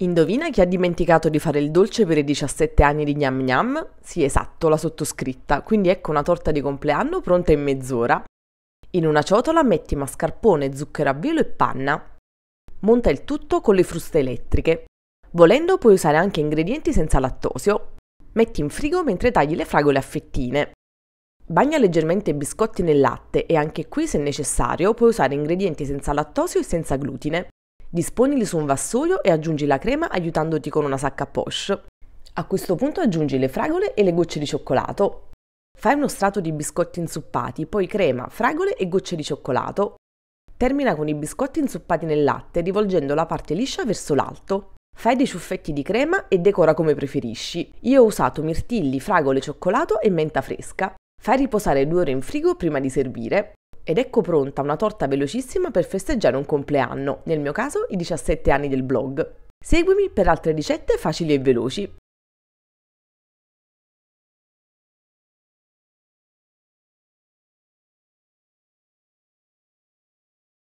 Indovina chi ha dimenticato di fare il dolce per i 17 anni di Gnam Gnam? Sì, esatto, la sottoscritta, quindi ecco una torta di compleanno pronta in mezz'ora. In una ciotola metti mascarpone, zucchero a velo e panna. Monta il tutto con le fruste elettriche. Volendo puoi usare anche ingredienti senza lattosio. Metti in frigo mentre tagli le fragole a fettine. Bagna leggermente i biscotti nel latte e anche qui, se necessario, puoi usare ingredienti senza lattosio e senza glutine. Disponili su un vassoio e aggiungi la crema aiutandoti con una sacca a poche. A questo punto aggiungi le fragole e le gocce di cioccolato. Fai uno strato di biscotti insuppati, poi crema, fragole e gocce di cioccolato. Termina con i biscotti insuppati nel latte, rivolgendo la parte liscia verso l'alto. Fai dei ciuffetti di crema e decora come preferisci. Io ho usato mirtilli, fragole, cioccolato e menta fresca. Fai riposare due ore in frigo prima di servire. Ed ecco pronta una torta velocissima per festeggiare un compleanno, nel mio caso i 17 anni del blog. Seguimi per altre ricette facili e veloci.